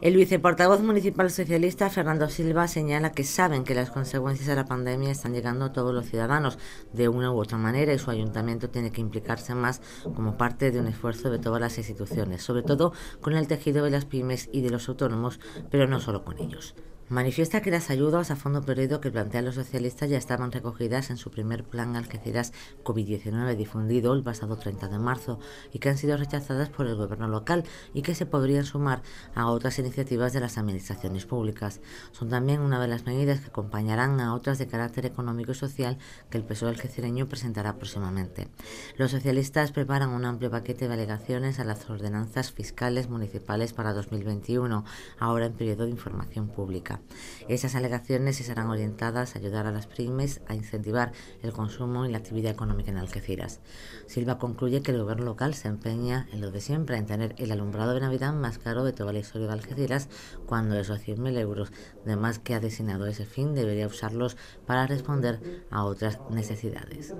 El viceportavoz municipal socialista Fernando Silva señala que saben que las consecuencias de la pandemia están llegando a todos los ciudadanos de una u otra manera y su ayuntamiento tiene que implicarse más como parte de un esfuerzo de todas las instituciones, sobre todo con el tejido de las pymes y de los autónomos, pero no solo con ellos. Manifiesta que las ayudas a fondo perdido que plantean los socialistas ya estaban recogidas en su primer plan Algeciras COVID-19 difundido el pasado 30 de marzo y que han sido rechazadas por el gobierno local y que se podrían sumar a otras iniciativas de las administraciones públicas. Son también una de las medidas que acompañarán a otras de carácter económico y social que el PSOE algecireño presentará próximamente. Los socialistas preparan un amplio paquete de alegaciones a las ordenanzas fiscales municipales para 2021, ahora en periodo de información pública. Esas alegaciones estarán orientadas a ayudar a las pymes a incentivar el consumo y la actividad económica en Algeciras. Silva concluye que el gobierno local se empeña en lo de siempre, en tener el alumbrado de Navidad más caro de toda la historia de Algeciras, cuando esos 100.000 euros de más que ha designado ese fin debería usarlos para responder a otras necesidades.